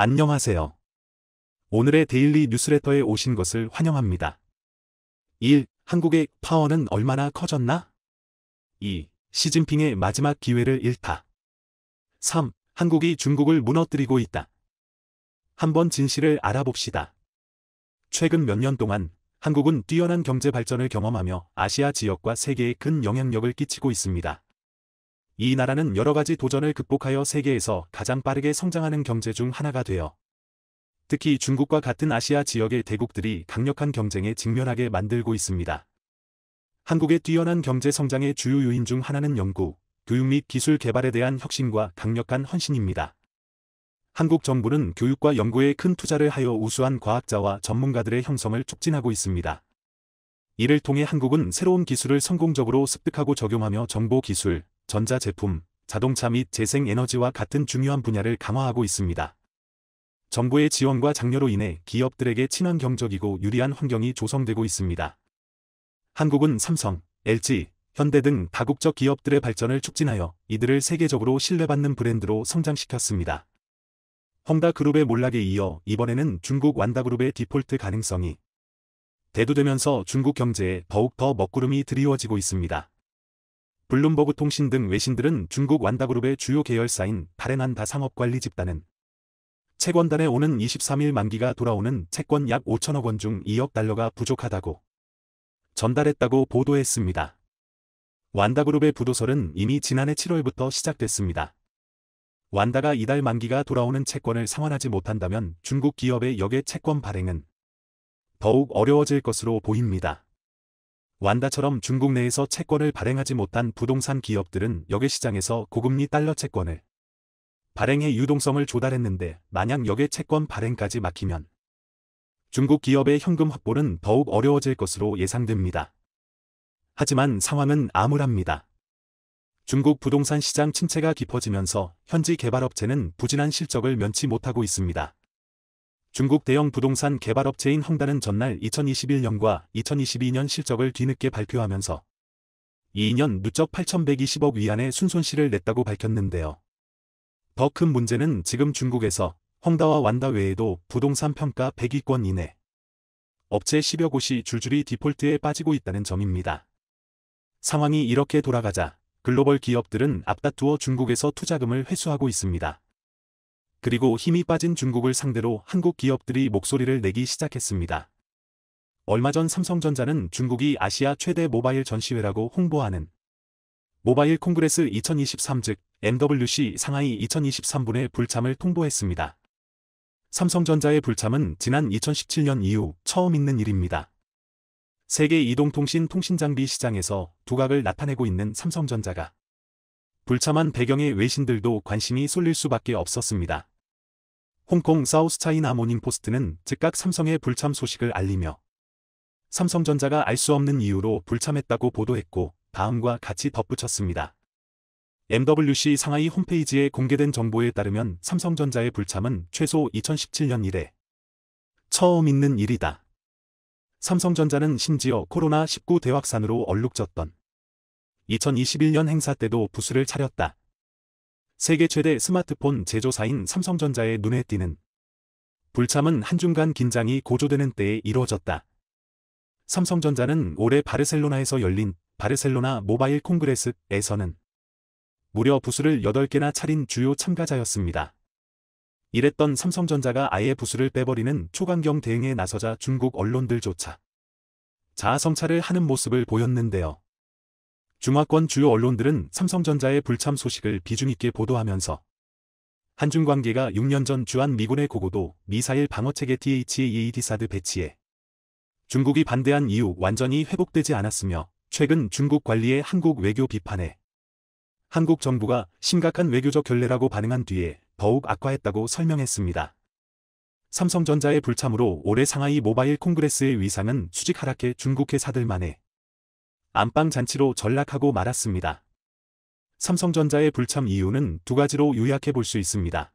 안녕하세요. 오늘의 데일리 뉴스레터에 오신 것을 환영합니다. 1. 한국의 파워는 얼마나 커졌나? 2. 시진핑의 마지막 기회를 잃다. 3. 한국이 중국을 무너뜨리고 있다. 한번 진실을 알아봅시다. 최근 몇 년 동안 한국은 뛰어난 경제 발전을 경험하며 아시아 지역과 세계에 큰 영향력을 끼치고 있습니다. 이 나라는 여러 가지 도전을 극복하여 세계에서 가장 빠르게 성장하는 경제 중 하나가 되어 특히 중국과 같은 아시아 지역의 대국들이 강력한 경쟁에 직면하게 만들고 있습니다. 한국의 뛰어난 경제 성장의 주요 요인 중 하나는 연구, 교육 및 기술 개발에 대한 혁신과 강력한 헌신입니다. 한국 정부는 교육과 연구에 큰 투자를 하여 우수한 과학자와 전문가들의 형성을 촉진하고 있습니다. 이를 통해 한국은 새로운 기술을 성공적으로 습득하고 적용하며 정보 기술, 전자제품, 자동차 및 재생에너지와 같은 중요한 분야를 강화하고 있습니다. 정부의 지원과 장려로 인해 기업들에게 친환경적이고 유리한 환경이 조성되고 있습니다. 한국은 삼성, LG, 현대 등 다국적 기업들의 발전을 촉진하여 이들을 세계적으로 신뢰받는 브랜드로 성장시켰습니다. 헝다 그룹의 몰락에 이어 이번에는 중국 완다 그룹의 디폴트 가능성이 대두되면서 중국 경제에 더욱 더 먹구름이 드리워지고 있습니다. 블룸버그 통신 등 외신들은 중국 완다그룹의 주요 계열사인 바렌난다 상업관리 집단은 채권단에 오는 23일 만기가 돌아오는 채권 약 5천억 원 중 2억 달러가 부족하다고 전달했다고 보도했습니다. 완다그룹의 부도설은 이미 지난해 7월부터 시작됐습니다. 완다가 이달 만기가 돌아오는 채권을 상환하지 못한다면 중국 기업의 역외 채권 발행은 더욱 어려워질 것으로 보입니다. 완다처럼 중국 내에서 채권을 발행하지 못한 부동산 기업들은 역외 시장에서 고금리 달러 채권을 발행해 유동성을 조달했는데 만약 역외 채권 발행까지 막히면 중국 기업의 현금 확보는 더욱 어려워질 것으로 예상됩니다. 하지만 상황은 암울합니다. 중국 부동산 시장 침체가 깊어지면서 현지 개발업체는 부진한 실적을 면치 못하고 있습니다. 중국 대형 부동산 개발업체인 헝다는 전날 2021년과 2022년 실적을 뒤늦게 발표하면서 2년 누적 8,120억 위안의 순손실을 냈다고 밝혔는데요. 더 큰 문제는 지금 중국에서 헝다와 완다 외에도 부동산 평가 100위권 이내 업체 10여 곳이 줄줄이 디폴트에 빠지고 있다는 점입니다. 상황이 이렇게 돌아가자 글로벌 기업들은 앞다투어 중국에서 투자금을 회수하고 있습니다. 그리고 힘이 빠진 중국을 상대로 한국 기업들이 목소리를 내기 시작했습니다. 얼마 전 삼성전자는 중국이 아시아 최대 모바일 전시회라고 홍보하는 모바일 콩그레스 2023 즉 MWC 상하이 2023분의 불참을 통보했습니다. 삼성전자의 불참은 지난 2017년 이후 처음 있는 일입니다. 세계 이동통신 통신장비 시장에서 두각을 나타내고 있는 삼성전자가 불참한 배경의 외신들도 관심이 쏠릴 수밖에 없었습니다. 홍콩 사우스차이나 모닝포스트는 즉각 삼성의 불참 소식을 알리며 삼성전자가 알 수 없는 이유로 불참했다고 보도했고 다음과 같이 덧붙였습니다. MWC 상하이 홈페이지에 공개된 정보에 따르면 삼성전자의 불참은 최소 2017년 이래 처음 있는 일이다. 삼성전자는 심지어 코로나19 대확산으로 얼룩졌던 2021년 행사 때도 부스를 차렸다. 세계 최대 스마트폰 제조사인 삼성전자의 눈에 띄는 불참은 한중간 긴장이 고조되는 때에 이루어졌다. 삼성전자는 올해 바르셀로나에서 열린 바르셀로나 모바일 콩그레스에서는 무려 부스를 8개나 차린 주요 참가자였습니다. 이랬던 삼성전자가 아예 부스를 빼버리는 초강경 대응에 나서자 중국 언론들조차 자아성찰을 하는 모습을 보였는데요. 중화권 주요 언론들은 삼성전자의 불참 소식을 비중 있게 보도하면서 한중 관계가 6년 전 주한 미군의 고고도 미사일 방어체계 t h e, e a d 사드 배치에 중국이 반대한 이후 완전히 회복되지 않았으며 최근 중국 관리의 한국 외교 비판에 한국 정부가 심각한 외교적 결례라고 반응한 뒤에 더욱 악화했다고 설명했습니다. 삼성전자의 불참으로 올해 상하이 모바일 콩그레스의 위상은 수직 하락해 중국회사들만의 안방 잔치로 전락하고 말았습니다. 삼성전자의 불참 이유는 두 가지로 요약해 볼 수 있습니다.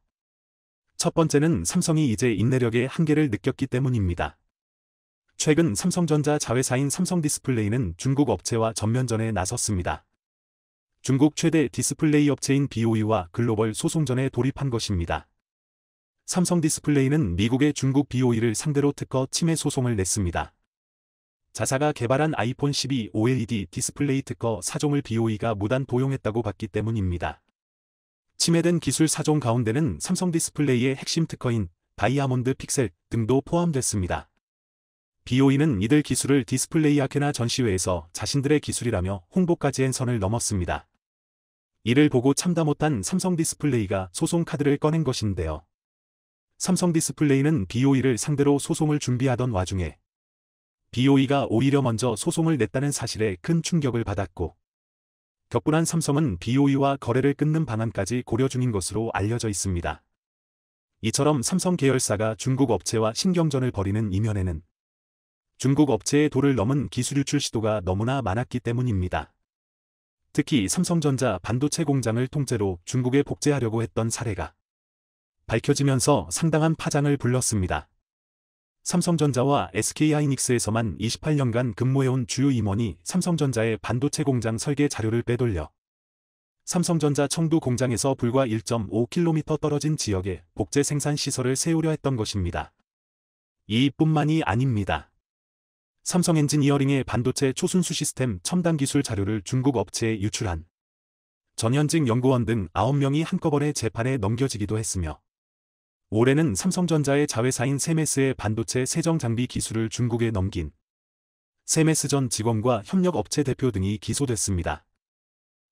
첫 번째는 삼성이 이제 인내력의 한계를 느꼈기 때문입니다. 최근 삼성전자 자회사인 삼성디스플레이는 중국 업체와 전면전에 나섰습니다. 중국 최대 디스플레이 업체인 BOE와 글로벌 소송전에 돌입한 것입니다. 삼성디스플레이는 미국의 중국 BOE를 상대로 특허 침해 소송을 냈습니다. 자사가 개발한 아이폰 12 OLED 디스플레이 특허 사종을 BOE가 무단 도용했다고 봤기 때문입니다. 침해된 기술 사종 가운데는 삼성 디스플레이의 핵심 특허인 다이아몬드 픽셀 등도 포함됐습니다. BOE는 이들 기술을 디스플레이 아회나 전시회에서 자신들의 기술이라며 홍보까지 한 선을 넘었습니다. 이를 보고 참다 못한 삼성 디스플레이가 소송 카드를 꺼낸 것인데요. 삼성 디스플레이는 BOE를 상대로 소송을 준비하던 와중에 BOE가 오히려 먼저 소송을 냈다는 사실에 큰 충격을 받았고 격분한 삼성은 BOE와 거래를 끊는 방안까지 고려 중인 것으로 알려져 있습니다. 이처럼 삼성 계열사가 중국 업체와 신경전을 벌이는 이면에는 중국 업체의 도를 넘은 기술 유출 시도가 너무나 많았기 때문입니다. 특히 삼성전자 반도체 공장을 통째로 중국에 복제하려고 했던 사례가 밝혀지면서 상당한 파장을 불렀습니다. 삼성전자와 SK하이닉스에서만 28년간 근무해온 주요 임원이 삼성전자의 반도체 공장 설계 자료를 빼돌려 삼성전자 청두 공장에서 불과 1.5km 떨어진 지역에 복제 생산 시설을 세우려 했던 것입니다. 이뿐만이 아닙니다. 삼성 엔지니어링의 반도체 초순수 시스템 첨단 기술 자료를 중국 업체에 유출한 전현직 연구원 등 9명이 한꺼번에 재판에 넘겨지기도 했으며 올해는 삼성전자의 자회사인 세메스의 반도체 세정 장비 기술을 중국에 넘긴 세메스 전 직원과 협력업체 대표 등이 기소됐습니다.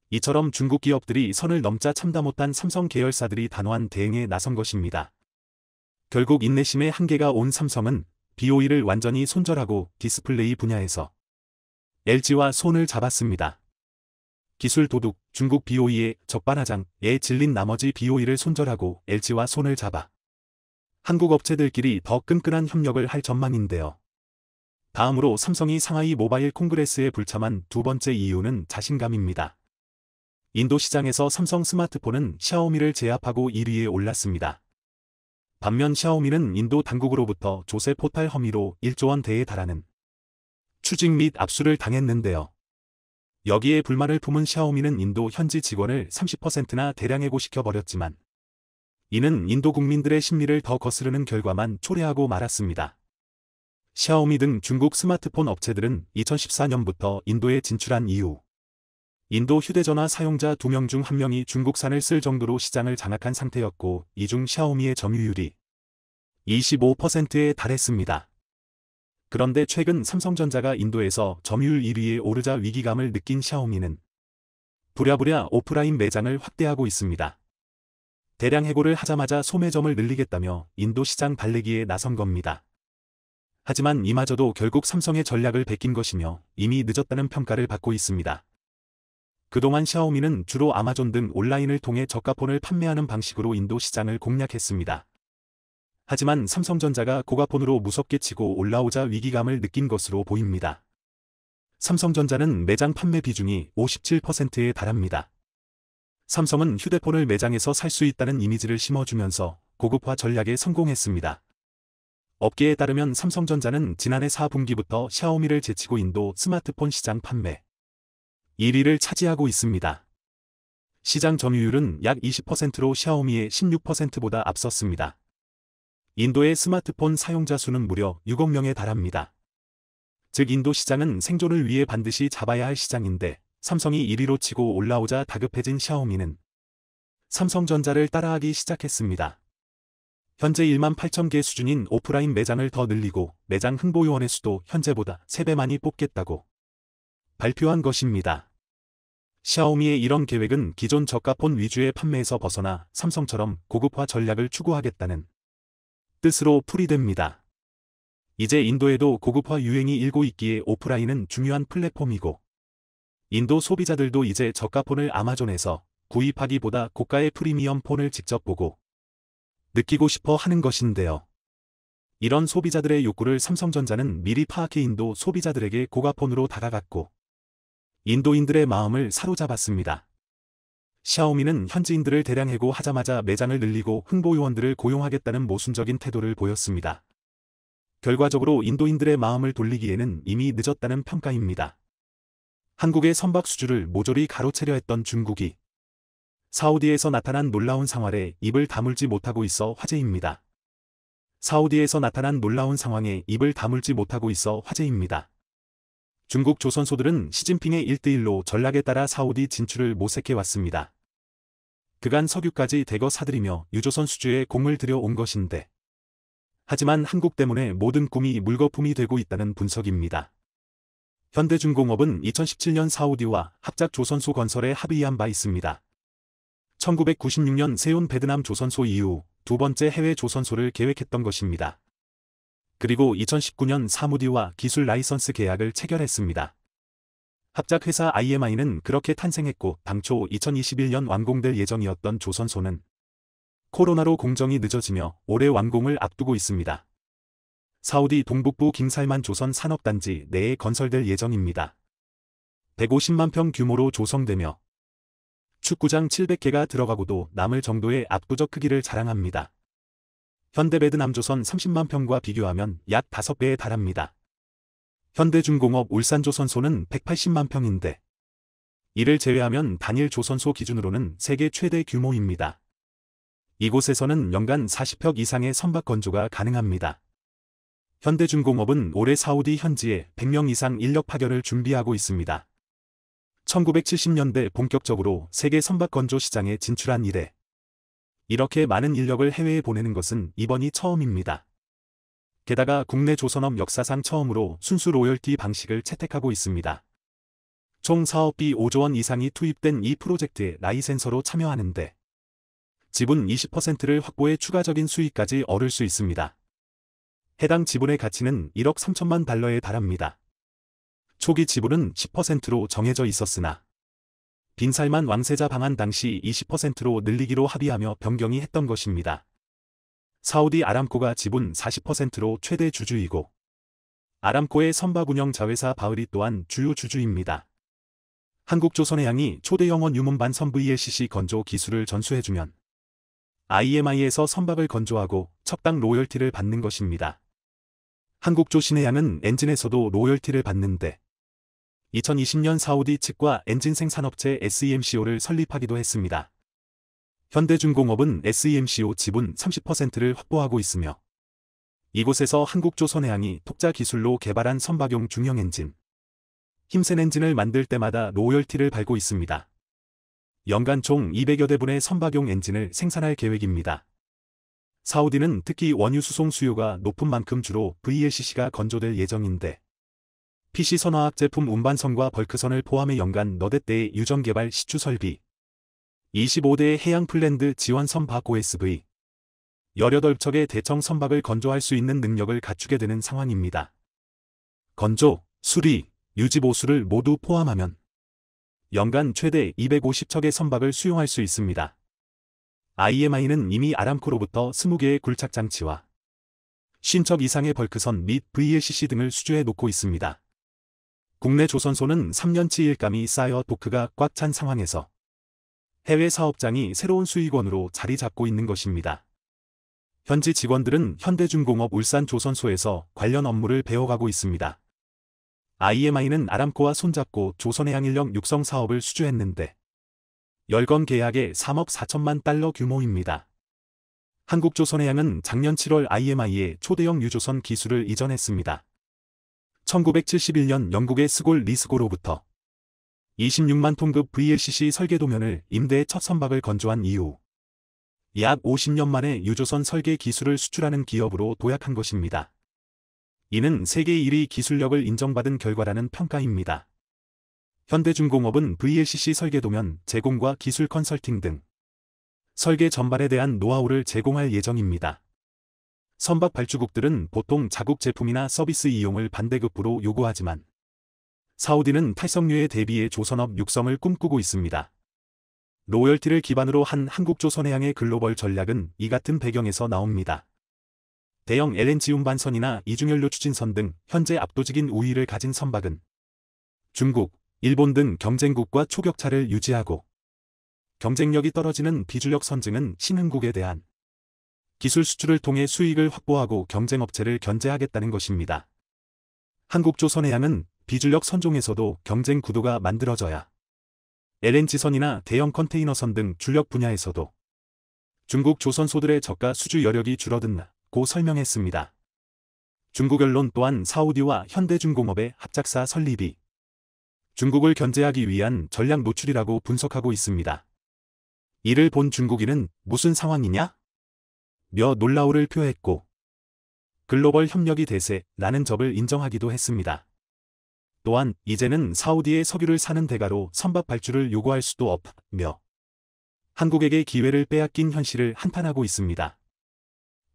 이처럼 중국 기업들이 선을 넘자 참다 못한 삼성 계열사들이 단호한 대응에 나선 것입니다. 결국 인내심의 한계가 온 삼성은 BOE를 완전히 손절하고 디스플레이 분야에서 LG와 손을 잡았습니다. 기술 도둑 중국 BOE의 적반하장에 질린 나머지 BOE를 손절하고 LG와 손을 잡아 한국 업체들끼리 더 끈끈한 협력을 할 전망인데요. 다음으로 삼성이 상하이 모바일 콩그레스에 불참한 두 번째 이유는 자신감입니다. 인도 시장에서 삼성 스마트폰은 샤오미를 제압하고 1위에 올랐습니다. 반면 샤오미는 인도 당국으로부터 조세 포탈 혐의로 1조 원대에 달하는 추징 및 압수를 당했는데요. 여기에 불만을 품은 샤오미는 인도 현지 직원을 30%나 대량 해고시켜 버렸지만 이는 인도 국민들의 심리를 더 거스르는 결과만 초래하고 말았습니다. 샤오미 등 중국 스마트폰 업체들은 2014년부터 인도에 진출한 이후 인도 휴대전화 사용자 2명 중 1명이 중국산을 쓸 정도로 시장을 장악한 상태였고 이 중 샤오미의 점유율이 25%에 달했습니다. 그런데 최근 삼성전자가 인도에서 점유율 1위에 오르자 위기감을 느낀 샤오미는 부랴부랴 오프라인 매장을 확대하고 있습니다. 대량 해고를 하자마자 소매점을 늘리겠다며 인도 시장 발레기에 나선 겁니다. 하지만 이마저도 결국 삼성의 전략을 베낀 것이며 이미 늦었다는 평가를 받고 있습니다. 그동안 샤오미는 주로 아마존 등 온라인을 통해 저가폰을 판매하는 방식으로 인도 시장을 공략했습니다. 하지만 삼성전자가 고가폰으로 무섭게 치고 올라오자 위기감을 느낀 것으로 보입니다. 삼성전자는 매장 판매 비중이 57%에 달합니다. 삼성은 휴대폰을 매장에서 살 수 있다는 이미지를 심어주면서 고급화 전략에 성공했습니다. 업계에 따르면 삼성전자는 지난해 4분기부터 샤오미를 제치고 인도 스마트폰 시장 판매 1위를 차지하고 있습니다. 시장 점유율은 약 20%로 샤오미의 16%보다 앞섰습니다. 인도의 스마트폰 사용자 수는 무려 6억 명에 달합니다. 즉 인도 시장은 생존을 위해 반드시 잡아야 할 시장인데 삼성이 1위로 치고 올라오자 다급해진 샤오미는 삼성전자를 따라하기 시작했습니다. 현재 1만 8천 개 수준인 오프라인 매장을 더 늘리고 매장 흥보요원의 수도 현재보다 3배 많이 뽑겠다고 발표한 것입니다. 샤오미의 이런 계획은 기존 저가폰 위주의 판매에서 벗어나 삼성처럼 고급화 전략을 추구하겠다는 뜻으로 풀이됩니다. 이제 인도에도 고급화 유행이 일고 있기에 오프라인은 중요한 플랫폼이고 인도 소비자들도 이제 저가 폰을 아마존에서 구입하기보다 고가의 프리미엄 폰을 직접 보고 느끼고 싶어 하는 것인데요. 이런 소비자들의 욕구를 삼성전자는 미리 파악해 인도 소비자들에게 고가폰으로 다가갔고 인도인들의 마음을 사로잡았습니다. 샤오미는 현지인들을 대량 해고하자마자 매장을 늘리고 흥보 요원들을 고용하겠다는 모순적인 태도를 보였습니다. 결과적으로 인도인들의 마음을 돌리기에는 이미 늦었다는 평가입니다. 한국의 선박 수주를 모조리 가로채려 했던 중국이 사우디에서 나타난 놀라운 상황에 입을 다물지 못하고 있어 화제입니다. 사우디에서 나타난 놀라운 상황에 입을 다물지 못하고 있어 화제입니다. 중국 조선소들은 시진핑의 1대1로 전략에 따라 사우디 진출을 모색해왔습니다. 그간 석유까지 대거 사들이며 유조선 수주에 공을 들여온 것인데 하지만 한국 때문에 모든 꿈이 물거품이 되고 있다는 분석입니다. 현대중공업은 2017년 사우디와 합작 조선소 건설에 합의한 바 있습니다. 1996년 세운 베드남 조선소 이후 두 번째 해외 조선소를 계획했던 것입니다. 그리고 2019년 사무디와 기술 라이선스 계약을 체결했습니다. 합작회사 IMI는 그렇게 탄생했고 당초 2021년 완공될 예정이었던 조선소는 코로나로 공정이 늦어지며 올해 완공을 앞두고 있습니다. 사우디 동북부 김살만 조선 산업단지 내에 건설될 예정입니다. 150만 평 규모로 조성되며 축구장 700개가 들어가고도 남을 정도의 압도적 크기를 자랑합니다. 현대베드 남조선 30만 평과 비교하면 약 5배에 달합니다. 현대중공업 울산조선소는 180만 평인데 이를 제외하면 단일 조선소 기준으로는 세계 최대 규모입니다. 이곳에서는 연간 40척 이상의 선박 건조가 가능합니다. 현대중공업은 올해 사우디 현지에 100명 이상 인력 파견을 준비하고 있습니다. 1970년대 본격적으로 세계 선박 건조 시장에 진출한 이래 이렇게 많은 인력을 해외에 보내는 것은 이번이 처음입니다. 게다가 국내 조선업 역사상 처음으로 순수 로열티 방식을 채택하고 있습니다. 총 사업비 5조 원 이상이 투입된 이 프로젝트에 라이센서로 참여하는데 지분 20%를 확보해 추가적인 수익까지 얻을 수 있습니다. 해당 지분의 가치는 1억 3천만 달러에 달합니다. 초기 지분은 10%로 정해져 있었으나 빈살만 왕세자 방한 당시 20%로 늘리기로 합의하며 변경이 했던 것입니다. 사우디 아람코가 지분 40%로 최대 주주이고 아람코의 선박 운영 자회사 바흐리 또한 주요 주주입니다. 한국조선의양이 초대 영원 유문반 선 VLCC 건조 기술을 전수해주면 IMI에서 선박을 건조하고 척당 로열티를 받는 것입니다. 한국조신해 양은 엔진에서도 로열티를 받는데 2020년 사우디 측과 엔진생 산업체 SEMCO를 설립하기도 했습니다. 현대중공업은 SEMCO 지분 30%를 확보하고 있으며 이곳에서 한국조선해양이 독자 기술로 개발한 선박용 중형 엔진, 힘센 엔진을 만들 때마다 로열티를 밟고 있습니다. 연간 총 200여 대분의 선박용 엔진을 생산할 계획입니다. 사우디는 특히 원유 수송 수요가 높은 만큼 주로 VLCC가 건조될 예정인데 PC 선화학 제품 운반선과 벌크선을 포함해 연간 너댓대의 유전 개발 시추 설비 25대의 해양 플랜드 지원 선박 OSV 18척의 대청 선박을 건조할 수 있는 능력을 갖추게 되는 상황입니다. 건조, 수리, 유지 보수를 모두 포함하면 연간 최대 250척의 선박을 수용할 수 있습니다. IMI는 이미 아람코로부터 20개의 굴착장치와 신첩 이상의 벌크선 및 VLCC 등을 수주해 놓고 있습니다. 국내 조선소는 3년치 일감이 쌓여 도크가 꽉 찬 상황에서 해외 사업장이 새로운 수익원으로 자리 잡고 있는 것입니다. 현지 직원들은 현대중공업 울산 조선소에서 관련 업무를 배워가고 있습니다. IMI는 아람코와 손잡고 조선해양 인력 육성 사업을 수주했는데 열0건계약의 3억 4천만 달러 규모입니다. 한국조선해양은 작년 7월 IMI에 초대형 유조선 기술을 이전했습니다. 1971년 영국의 스골 리스고로부터 26만 톤급 VLCC 설계도면을 임대해 첫 선박을 건조한 이후 약 50년 만에 유조선 설계 기술을 수출하는 기업으로 도약한 것입니다. 이는 세계 1위 기술력을 인정받은 결과라는 평가입니다. 현대중공업은 VLCC 설계도면 제공과 기술 컨설팅 등 설계 전반에 대한 노하우를 제공할 예정입니다. 선박 발주국들은 보통 자국 제품이나 서비스 이용을 반대급부로 요구하지만 사우디는 탈성류에 대비해 조선업 육성을 꿈꾸고 있습니다. 로열티를 기반으로 한 한국조선해양의 글로벌 전략은 이 같은 배경에서 나옵니다. 대형 LNG 운반선이나 이중연료 추진선 등 현재 압도적인 우위를 가진 선박은 중국, 일본 등 경쟁국과 초격차를 유지하고 경쟁력이 떨어지는 비주력 선증은 신흥국에 대한 기술 수출을 통해 수익을 확보하고 경쟁업체를 견제하겠다는 것입니다. 한국조선해양은 비주력 선종에서도 경쟁 구도가 만들어져야 LNG선이나 대형 컨테이너선 등 주력 분야에서도 중국 조선소들의 저가 수주 여력이 줄어든다고 설명했습니다. 중국 언론 또한 사우디와 현대중공업의 합작사 설립이 중국을 견제하기 위한 전략 노출이라고 분석하고 있습니다. 이를 본 중국인은 무슨 상황이냐? 며놀라우를 표했고 글로벌 협력이 대세라는 점을 인정하기도 했습니다. 또한 이제는 사우디의 석유를 사는 대가로 선박 발주를 요구할 수도 없며 한국에게 기회를 빼앗긴 현실을 한탄하고 있습니다.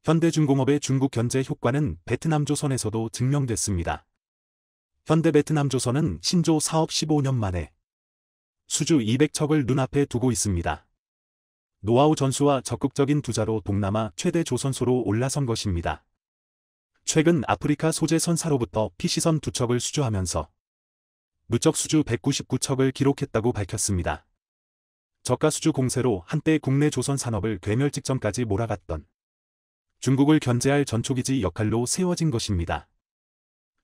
현대중공업의 중국 견제 효과는 베트남 조선에서도 증명됐습니다. 현대 베트남 조선은 신조 사업 15년 만에 수주 200척을 눈앞에 두고 있습니다. 노하우 전수와 적극적인 투자로 동남아 최대 조선소로 올라선 것입니다. 최근 아프리카 소재 선사로부터 PC선 2척을 수주하면서 무척 수주 199척을 기록했다고 밝혔습니다. 저가 수주 공세로 한때 국내 조선 산업을 괴멸 직전까지 몰아갔던 중국을 견제할 전초기지 역할로 세워진 것입니다.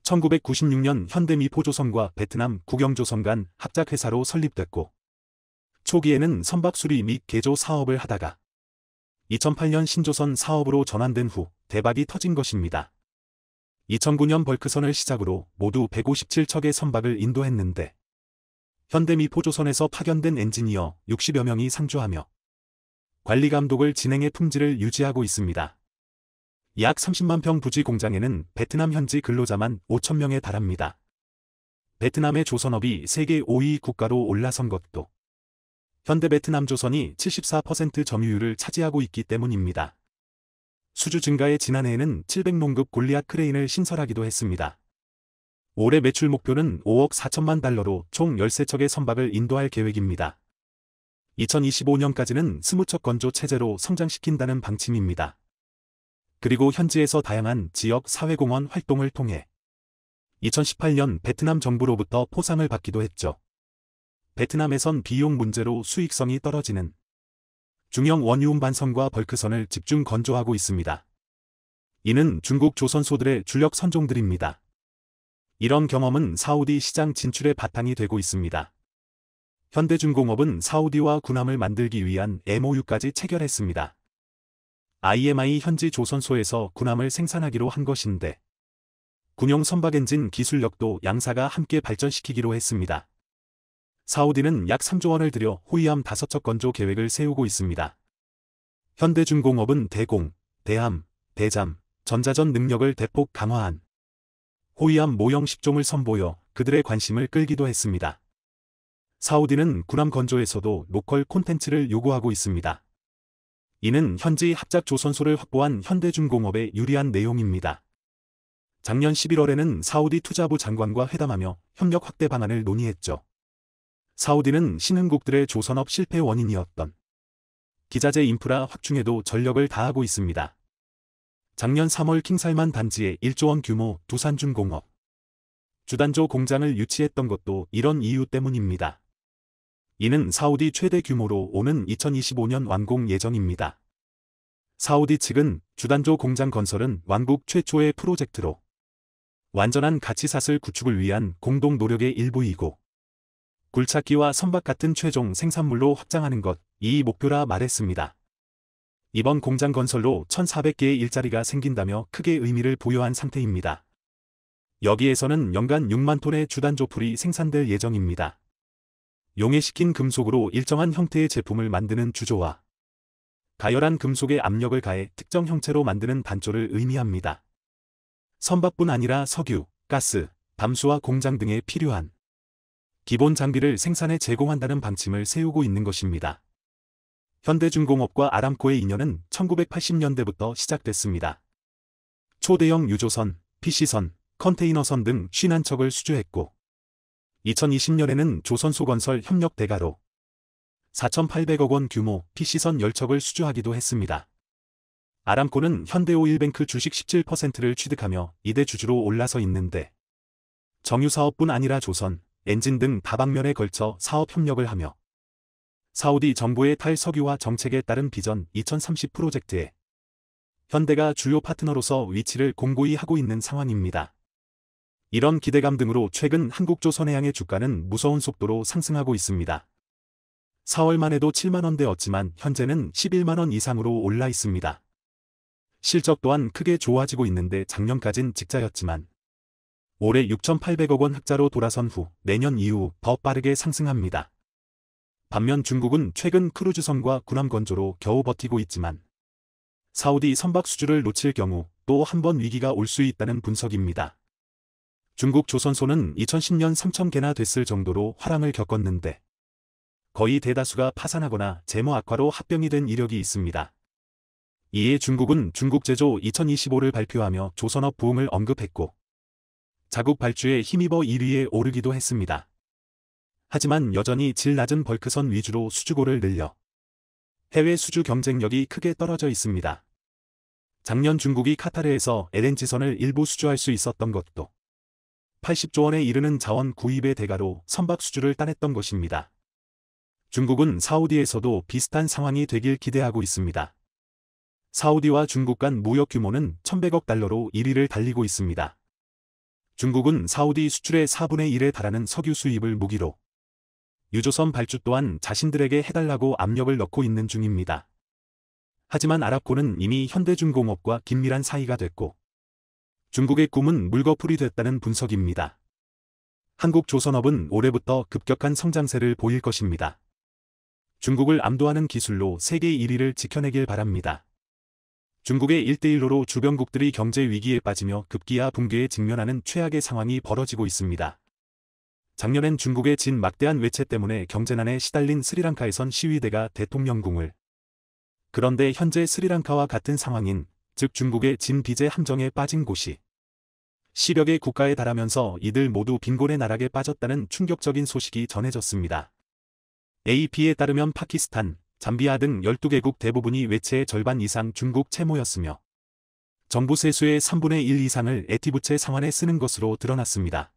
1996년 현대미포조선과 베트남 국영조선 간 합작회사로 설립됐고 초기에는 선박 수리 및 개조 사업을 하다가 2008년 신조선 사업으로 전환된 후 대박이 터진 것입니다. 2009년 벌크선을 시작으로 모두 157척의 선박을 인도했는데 현대미포조선에서 파견된 엔지니어 60여 명이 상주하며 관리감독을 진행해 품질을 유지하고 있습니다. 약 30만 평 부지 공장에는 베트남 현지 근로자만 5천 명에 달합니다. 베트남의 조선업이 세계 5위 국가로 올라선 것도 현대 베트남 조선이 74% 점유율을 차지하고 있기 때문입니다. 수주 증가에 지난해에는 700농급 골리앗 크레인을 신설하기도 했습니다. 올해 매출 목표는 5억 4천만 달러로 총 13척의 선박을 인도할 계획입니다. 2025년까지는 20척 건조 체제로 성장시킨다는 방침입니다. 그리고 현지에서 다양한 지역 사회공헌 활동을 통해 2018년 베트남 정부로부터 포상을 받기도 했죠. 베트남에선 비용 문제로 수익성이 떨어지는 중형 원유운 반선과 벌크선을 집중 건조하고 있습니다. 이는 중국 조선소들의 주력 선종들입니다. 이런 경험은 사우디 시장 진출의 바탕이 되고 있습니다. 현대중공업은 사우디와 군함을 만들기 위한 MOU까지 체결했습니다. IMI 현지 조선소에서 군함을 생산하기로 한 것인데 군용 선박 엔진 기술력도 양사가 함께 발전시키기로 했습니다. 사우디는 약 3조 원을 들여 호위함 5척 건조 계획을 세우고 있습니다. 현대중공업은 대공, 대함, 대잠, 전자전 능력을 대폭 강화한 호위함 모형 10종을 선보여 그들의 관심을 끌기도 했습니다. 사우디는 군함 건조에서도 로컬 콘텐츠를 요구하고 있습니다. 이는 현지 합작 조선소를 확보한 현대중공업에 유리한 내용입니다. 작년 11월에는 사우디 투자부 장관과 회담하며 협력 확대 방안을 논의했죠. 사우디는 신흥국들의 조선업 실패 원인이었던 기자재 인프라 확충에도 전력을 다하고 있습니다. 작년 3월 킹살만 단지에 1조 원 규모 두산중공업 주단조 공장을 유치했던 것도 이런 이유 때문입니다. 이는 사우디 최대 규모로 오는 2025년 완공 예정입니다. 사우디 측은 주단조 공장 건설은 왕국 최초의 프로젝트로 완전한 가치사슬 구축을 위한 공동 노력의 일부이고 굴착기와 선박 같은 최종 생산물로 확장하는 것 이 목표라 말했습니다. 이번 공장 건설로 1,400개의 일자리가 생긴다며 크게 의미를 부여한 상태입니다. 여기에서는 연간 6만 톤의 주단조풀이 생산될 예정입니다. 용해시킨 금속으로 일정한 형태의 제품을 만드는 주조와 가열한 금속에 압력을 가해 특정 형체로 만드는 반조를 의미합니다. 선박뿐 아니라 석유, 가스, 밤수와 공장 등에 필요한 기본 장비를 생산에 제공한다는 방침을 세우고 있는 것입니다. 현대중공업과 아람코의 인연은 1980년대부터 시작됐습니다. 초대형 유조선, PC선, 컨테이너선 등신한척을 수주했고 2020년에는 조선소건설 협력 대가로 4,800억 원 규모 PC선 10척을 수주하기도 했습니다. 아람코는 현대오일뱅크 주식 17%를 취득하며 이대 주주로 올라서 있는데 정유사업뿐 아니라 조선, 엔진 등 다방면에 걸쳐 사업 협력을 하며 사우디 정부의 탈석유화 정책에 따른 비전 2030 프로젝트에 현대가 주요 파트너로서 위치를 공고히 하고 있는 상황입니다. 이런 기대감 등으로 최근 한국조선해양의 주가는 무서운 속도로 상승하고 있습니다. 4월만 해도 7만원대였지만 현재는 11만원 이상으로 올라 있습니다. 실적 또한 크게 좋아지고 있는데 작년까진 직자였지만 올해 6,800억 원 흑자로 돌아선 후 내년 이후 더 빠르게 상승합니다. 반면 중국은 최근 크루즈선과 군함건조로 겨우 버티고 있지만 사우디 선박 수주를 놓칠 경우 또 한 번 위기가 올 수 있다는 분석입니다. 중국 조선소는 2010년 3,000개나 됐을 정도로 화랑을 겪었는데 거의 대다수가 파산하거나 재무 악화로 합병이 된 이력이 있습니다. 이에 중국은 중국 제조 2025를 발표하며 조선업 부흥을 언급했고 자국 발주에 힘입어 1위에 오르기도 했습니다. 하지만 여전히 질 낮은 벌크선 위주로 수주고를 늘려 해외 수주 경쟁력이 크게 떨어져 있습니다. 작년 중국이 카타르에서 LNG선을 일부 수주할 수 있었던 것도 80조 원에 이르는 자원 구입의 대가로 선박 수주를 따냈던 것입니다. 중국은 사우디에서도 비슷한 상황이 되길 기대하고 있습니다. 사우디와 중국 간 무역 규모는 1,100억 달러로 1위를 달리고 있습니다. 중국은 사우디 수출의 4분의 1에 달하는 석유 수입을 무기로 유조선 발주 또한 자신들에게 해달라고 압력을 넣고 있는 중입니다. 하지만 아랍코는 이미 현대중공업과 긴밀한 사이가 됐고 중국의 꿈은 물거풀이 됐다는 분석입니다. 한국 조선업은 올해부터 급격한 성장세를 보일 것입니다. 중국을 암도하는 기술로 세계 1위를 지켜내길 바랍니다. 중국의 1대1로로 주변국들이 경제 위기에 빠지며 급기야 붕괴에 직면하는 최악의 상황이 벌어지고 있습니다. 작년엔 중국의 진 막대한 외채 때문에 경제난에 시달린 스리랑카에선 시위대가 대통령궁을 그런데 현재 스리랑카와 같은 상황인 즉 중국의 진비제 함정에 빠진 곳이 시력의 국가에 달하면서 이들 모두 빈곤의 나락에 빠졌다는 충격적인 소식이 전해졌습니다. AP에 따르면 파키스탄, 잠비아 등 12개국 대부분이 외채의 절반 이상 중국 채무였으며 정부 세수의 3분의 1 이상을 에티부채 상환에 쓰는 것으로 드러났습니다.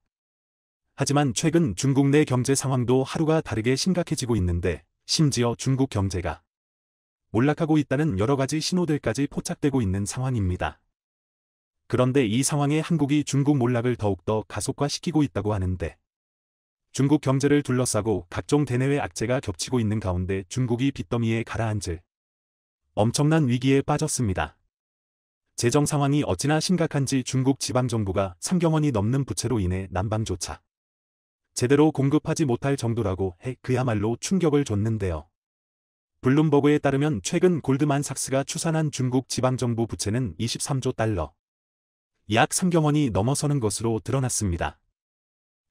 하지만 최근 중국 내 경제 상황도 하루가 다르게 심각해지고 있는데 심지어 중국 경제가 몰락하고 있다는 여러 가지 신호들까지 포착되고 있는 상황입니다. 그런데 이 상황에 한국이 중국 몰락을 더욱더 가속화시키고 있다고 하는데 중국 경제를 둘러싸고 각종 대내외 악재가 겹치고 있는 가운데 중국이 빚더미에 가라앉을 엄청난 위기에 빠졌습니다. 재정 상황이 어찌나 심각한지 중국 지방정부가 3경원이 넘는 부채로 인해 난방조차 제대로 공급하지 못할 정도라고 해 그야말로 충격을 줬는데요. 블룸버그에 따르면 최근 골드만삭스가 추산한 중국 지방정부 부채는 23조 달러, 약 3경 원이 넘어서는 것으로 드러났습니다.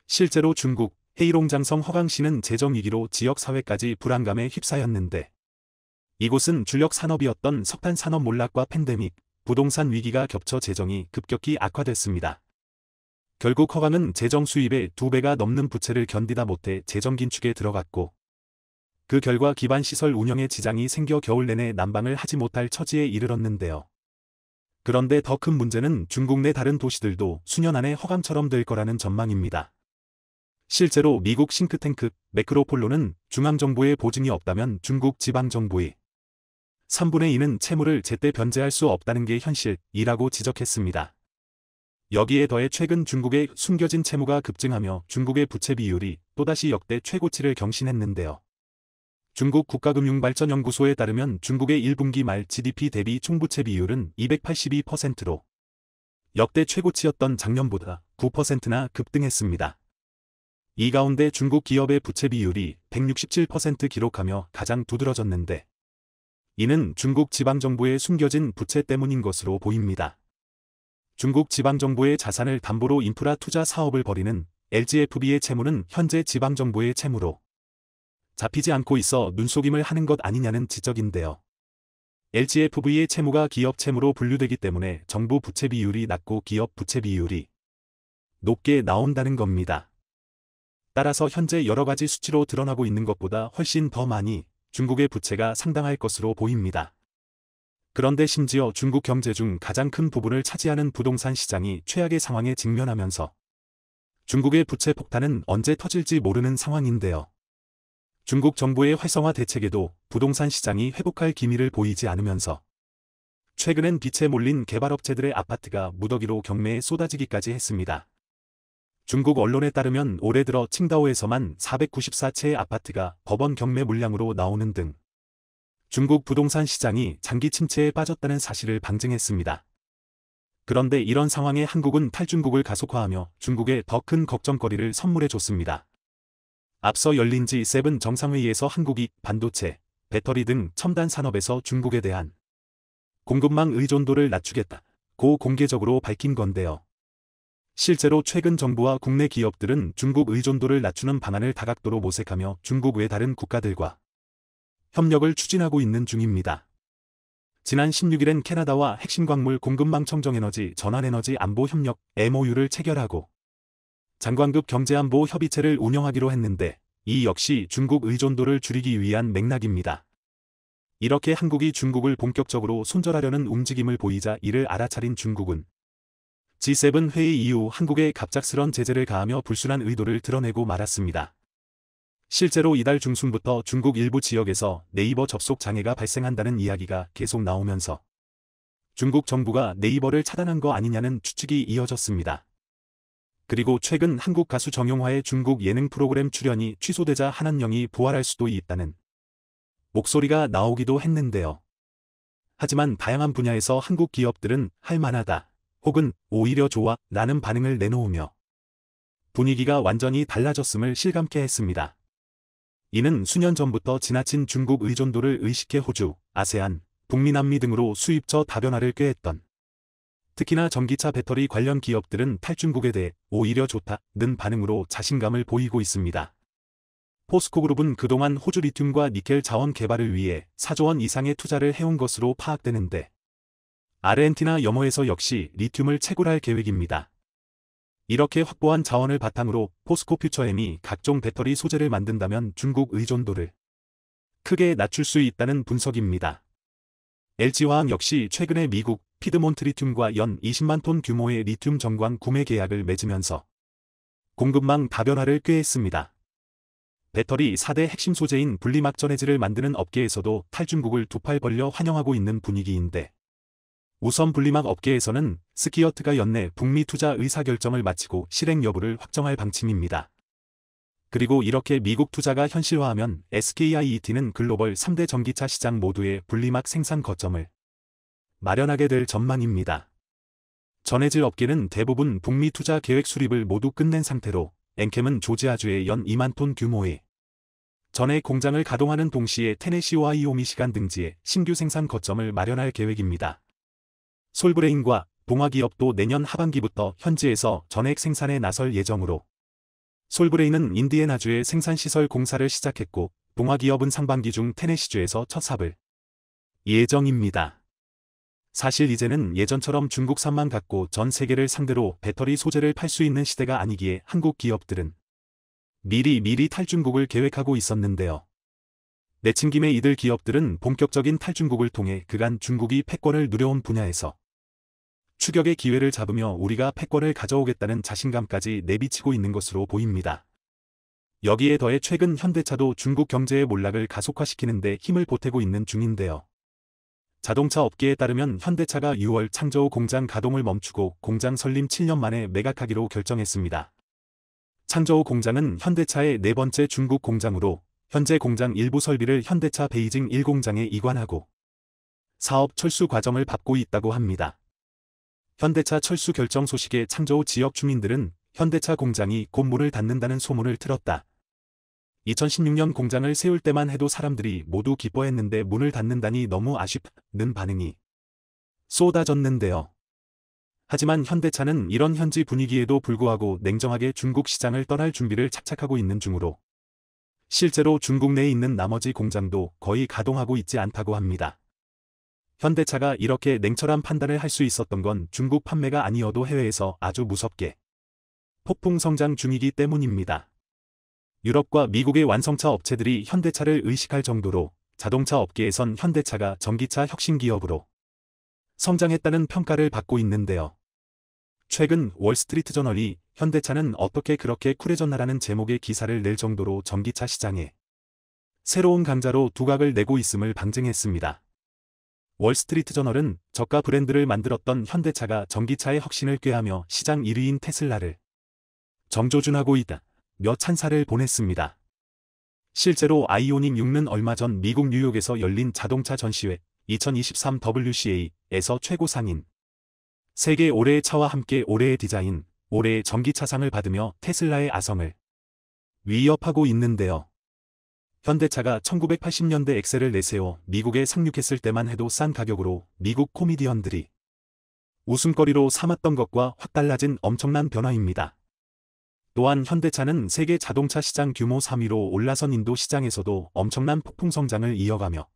실제로 중국 헤이롱 장성 허강 시는 재정위기로 지역사회까지 불안감에 휩싸였는데 이곳은 주력 산업이었던 석탄 산업 몰락과 팬데믹, 부동산 위기가 겹쳐 재정이 급격히 악화됐습니다. 결국 허강은 재정 수입의 2배가 넘는 부채를 견디다 못해 재정 긴축에 들어갔고 그 결과 기반 시설 운영에 지장이 생겨 겨울 내내 난방을 하지 못할 처지에 이르렀는데요. 그런데 더 큰 문제는 중국 내 다른 도시들도 수년 안에 허감처럼 될 거라는 전망입니다. 실제로 미국 싱크탱크 매크로폴로는 중앙정부의 보증이 없다면 중국 지방정부의 3분의 2는 채무를 제때 변제할 수 없다는 게 현실이라고 지적했습니다. 여기에 더해 최근 중국의 숨겨진 채무가 급증하며 중국의 부채 비율이 또다시 역대 최고치를 경신했는데요. 중국 국가금융발전연구소에 따르면 중국의 1분기 말 GDP 대비 총부채 비율은 282%로 역대 최고치였던 작년보다 9%나 급등했습니다. 이 가운데 중국 기업의 부채 비율이 167% 기록하며 가장 두드러졌는데 이는 중국 지방정부의 숨겨진 부채 때문인 것으로 보입니다. 중국 지방정부의 자산을 담보로 인프라 투자 사업을 벌이는 LGFB의 채무는 현재 지방정부의 채무로 잡히지 않고 있어 눈속임을 하는 것 아니냐는 지적인데요. LGFV의 채무가 기업 채무로 분류되기 때문에 정부 부채 비율이 낮고 기업 부채 비율이 높게 나온다는 겁니다. 따라서 현재 여러 가지 수치로 드러나고 있는 것보다 훨씬 더 많이 중국의 부채가 상당할 것으로 보입니다. 그런데 심지어 중국 경제 중 가장 큰 부분을 차지하는 부동산 시장이 최악의 상황에 직면하면서 중국의 부채 폭탄은 언제 터질지 모르는 상황인데요. 중국 정부의 활성화 대책에도 부동산 시장이 회복할 기미를 보이지 않으면서 최근엔 빛에 몰린 개발업체들의 아파트가 무더기로 경매에 쏟아지기까지 했습니다. 중국 언론에 따르면 올해 들어 칭다오에서만 494채의 아파트가 법원 경매 물량으로 나오는 등 중국 부동산 시장이 장기 침체에 빠졌다는 사실을 방증했습니다. 그런데 이런 상황에 한국은 탈중국을 가속화하며 중국에 더 큰 걱정거리를 선물해 줬습니다. 앞서 열린 G7 정상회의에서 한국이 반도체, 배터리 등 첨단 산업에서 중국에 대한 공급망 의존도를 낮추겠다. 고 공개적으로 밝힌 건데요. 실제로 최근 정부와 국내 기업들은 중국 의존도를 낮추는 방안을 다각도로 모색하며 중국 외 다른 국가들과 협력을 추진하고 있는 중입니다. 지난 16일엔 캐나다와 핵심 광물 공급망 청정에너지 전환에너지 안보 협력 MOU를 체결하고 장관급 경제안보 협의체를 운영하기로 했는데 이 역시 중국 의존도를 줄이기 위한 맥락입니다. 이렇게 한국이 중국을 본격적으로 손절하려는 움직임을 보이자 이를 알아차린 중국은 G7 회의 이후 한국에 갑작스런 제재를 가하며 불순한 의도를 드러내고 말았습니다. 실제로 이달 중순부터 중국 일부 지역에서 네이버 접속 장애가 발생한다는 이야기가 계속 나오면서 중국 정부가 네이버를 차단한 거 아니냐는 추측이 이어졌습니다. 그리고 최근 한국 가수 정용화의 중국 예능 프로그램 출연이 취소되자 한한영이 부활할 수도 있다는 목소리가 나오기도 했는데요. 하지만 다양한 분야에서 한국 기업들은 할만하다 혹은 오히려 좋아 라는 반응을 내놓으며 분위기가 완전히 달라졌음을 실감케 했습니다. 이는 수년 전부터 지나친 중국 의존도를 의식해 호주, 아세안, 북미남미 등으로 수입처 다변화를 꾀했던 특히나 전기차 배터리 관련 기업들은 탈중국에 대해 오히려 좋다는 반응으로 자신감을 보이고 있습니다. 포스코그룹은 그동안 호주 리튬과 니켈 자원 개발을 위해 4조 원 이상의 투자를 해온 것으로 파악되는데 아르헨티나 염호에서 역시 리튬을 채굴할 계획입니다. 이렇게 확보한 자원을 바탕으로 포스코 퓨처엠이 각종 배터리 소재를 만든다면 중국 의존도를 크게 낮출 수 있다는 분석입니다. LG화학 역시 최근에 미국, 피드몬트 리튬과 연 20만 톤 규모의 리튬 정광 구매 계약을 맺으면서 공급망 다변화를 꾀했습니다. 배터리 4대 핵심 소재인 분리막 전해지를 만드는 업계에서도 탈중국을 두 팔 벌려 환영하고 있는 분위기인데 우선 분리막 업계에서는 스키어트가 연내 북미 투자 의사결정을 마치고 실행 여부를 확정할 방침입니다. 그리고 이렇게 미국 투자가 현실화하면 SKIET는 글로벌 3대 전기차 시장 모두의 분리막 생산 거점을 마련하게 될 전망입니다. 전해질 업계는 대부분 북미 투자 계획 수립을 모두 끝낸 상태로 엔캠은 조지아주의연 2만 톤 규모의 전해 공장을 가동하는 동시에 테네시와 이오미시간 등지에 신규 생산 거점을 마련할 계획입니다. 솔브레인과 동화기업도 내년 하반기부터 현지에서 전액 생산에 나설 예정으로 솔브레인은 인디애나주의 생산시설 공사를 시작했고 동화기업은 상반기 중 테네시주에서 첫 삽을 예정입니다. 사실 이제는 예전처럼 중국산만 갖고 전 세계를 상대로 배터리 소재를 팔 수 있는 시대가 아니기에 한국 기업들은 미리 미리 탈중국을 계획하고 있었는데요. 내친김에 이들 기업들은 본격적인 탈중국을 통해 그간 중국이 패권을 누려온 분야에서 추격의 기회를 잡으며 우리가 패권을 가져오겠다는 자신감까지 내비치고 있는 것으로 보입니다. 여기에 더해 최근 현대차도 중국 경제의 몰락을 가속화시키는데 힘을 보태고 있는 중인데요. 자동차 업계에 따르면 현대차가 6월 창조우 공장 가동을 멈추고 공장 설립 7년 만에 매각하기로 결정했습니다. 창조우 공장은 현대차의 네 번째 중국 공장으로 현재 공장 일부 설비를 현대차 베이징 1공장에 이관하고 사업 철수 과정을 밟고 있다고 합니다. 현대차 철수 결정 소식에 창조우 지역 주민들은 현대차 공장이 곧 문을 닫는다는 소문을 틀었다. 2016년 공장을 세울 때만 해도 사람들이 모두 기뻐했는데 문을 닫는다니 너무 아쉽는 반응이 쏟아졌는데요. 하지만 현대차는 이런 현지 분위기에도 불구하고 냉정하게 중국 시장을 떠날 준비를 착착하고 있는 중으로 실제로 중국 내에 있는 나머지 공장도 거의 가동하고 있지 않다고 합니다. 현대차가 이렇게 냉철한 판단을 할 수 있었던 건 중국 판매가 아니어도 해외에서 아주 무섭게 폭풍 성장 중이기 때문입니다. 유럽과 미국의 완성차 업체들이 현대차를 의식할 정도로 자동차 업계에선 현대차가 전기차 혁신 기업으로 성장했다는 평가를 받고 있는데요. 최근 월스트리트 저널이 현대차는 어떻게 그렇게 쿨해졌나라는 제목의 기사를 낼 정도로 전기차 시장에 새로운 강자로 두각을 내고 있음을 방증했습니다. 월스트리트 저널은 저가 브랜드를 만들었던 현대차가 전기차의 혁신을 꾀하며 시장 1위인 테슬라를 정조준하고 있다. 몇 찬사를 보냈습니다. 실제로 아이오닉 6는 얼마 전 미국 뉴욕에서 열린 자동차 전시회 2023 WCA에서 최고상인 세계 올해의 차와 함께 올해의 디자인, 올해의 전기차상을 받으며 테슬라의 아성을 위협하고 있는데요. 현대차가 1980년대 엑셀을 내세워 미국에 상륙했을 때만 해도 싼 가격으로 미국 코미디언들이 웃음거리로 삼았던 것과 확 달라진 엄청난 변화입니다. 또한 현대차는 세계 자동차 시장 규모 3위로 올라선 인도 시장에서도 엄청난 폭풍 성장을 이어가며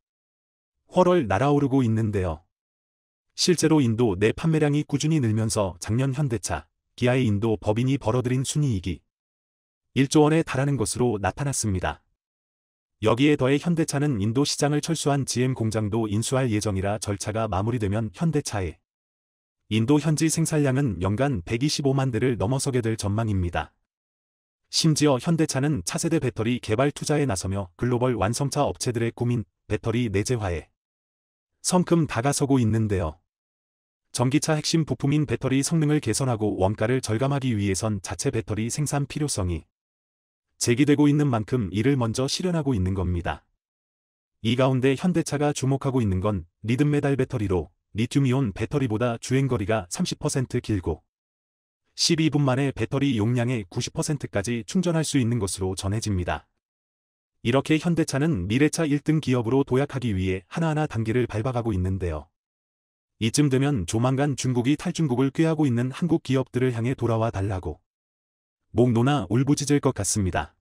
월월 날아오르고 있는데요. 실제로 인도 내 판매량이 꾸준히 늘면서 작년 현대차, 기아의 인도 법인이 벌어들인 순이익이 1조 원에 달하는 것으로 나타났습니다. 여기에 더해 현대차는 인도 시장을 철수한 GM 공장도 인수할 예정이라 절차가 마무리되면 현대차의 인도 현지 생산량은 연간 125만 대를 넘어서게 될 전망입니다. 심지어 현대차는 차세대 배터리 개발 투자에 나서며 글로벌 완성차 업체들의 고민, 배터리 내재화에 성큼 다가서고 있는데요. 전기차 핵심 부품인 배터리 성능을 개선하고 원가를 절감하기 위해선 자체 배터리 생산 필요성이 제기되고 있는 만큼 이를 먼저 실현하고 있는 겁니다. 이 가운데 현대차가 주목하고 있는 건 리듬메달 배터리로 리튬이온 배터리보다 주행거리가 30% 길고 12분 만에 배터리 용량의 90%까지 충전할 수 있는 것으로 전해집니다. 이렇게 현대차는 미래차 1등 기업으로 도약하기 위해 하나하나 단계를 밟아가고 있는데요. 이쯤 되면 조만간 중국이 탈중국을 꾀하고 있는 한국 기업들을 향해 돌아와 달라고 목놓나 울부짖을 것 같습니다.